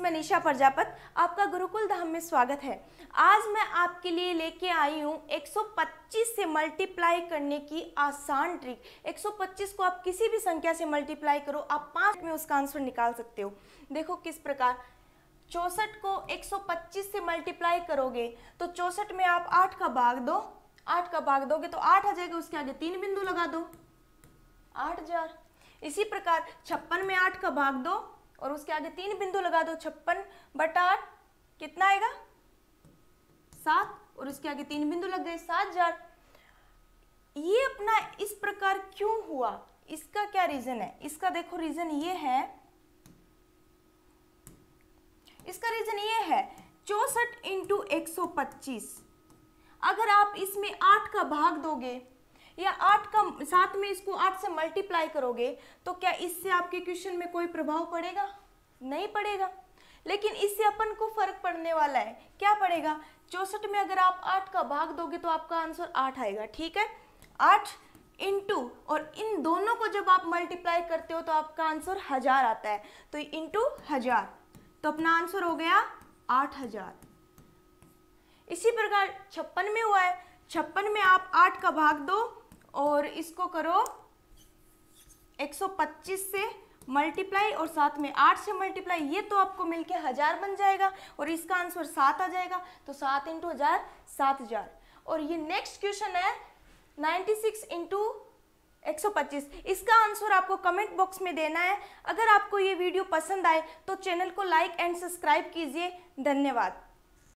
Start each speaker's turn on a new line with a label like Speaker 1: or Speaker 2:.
Speaker 1: मैं निशा प्रजापत आपका गुरुकुल धाम में स्वागत है आज मैं आपके लिए लेके आई हूँ 125 से मल्टीप्लाई करने की आसान ट्रिक 125 को आप किसी भी संख्या से मल्टीप्लाई करो आप पाँच में उसका आंसर निकाल सकते हो देखो किस प्रकार चौंसठ को 125 से मल्टीप्लाई करोगे तो चौंसठ में आप आठ का भाग दो आठ का भाग दोगे तो आठ आ जाएगा उसके आगे तीन बिंदु लगा दो आठ इसी प्रकार छप्पन में आठ का भाग दो और उसके आगे तीन बिंदु लगा दो छप्पन बटा आठ कितना आएगा सात और उसके आगे तीन बिंदु लग गए सात हजार ये अपना इस प्रकार क्यों हुआ इसका क्या रीजन है इसका देखो रीजन ये है इसका रीजन ये है चौसठ इंटू एक सौ पच्चीस अगर आप इसमें आठ का भाग दोगे या आठ का साथ में इसको आठ से मल्टीप्लाई करोगे तो क्या इससे आपके क्वेश्चन में कोई प्रभाव पड़ेगा नहीं पड़ेगा लेकिन इससे अपन को फर्क पड़ने वाला है क्या पड़ेगा चौसठ में अगर आप आठ का भाग दोगे तो आपका आंसर आठ आएगा ठीक है आठ इन टू और इन दोनों को जब आप मल्टीप्लाई करते हो तो आपका आंसर हजार आता है तो इन टू हजार तो अपना आंसर हो गया आठ हजार इसी प्रकार छप्पन में हुआ है छप्पन में आप आठ का भाग दो इसको करो 125 से मल्टीप्लाई और साथ में आठ से मल्टीप्लाई ये तो आपको मिलके हजार बन जाएगा और इसका आंसर सात आ जाएगा तो सात इंटू हजार सात हजार और ये नेक्स्ट क्वेश्चन है 96 सिक्स इंटू एक इसका आंसर आपको कमेंट बॉक्स में देना है अगर आपको ये वीडियो पसंद आए तो चैनल को लाइक एंड सब्सक्राइब कीजिए धन्यवाद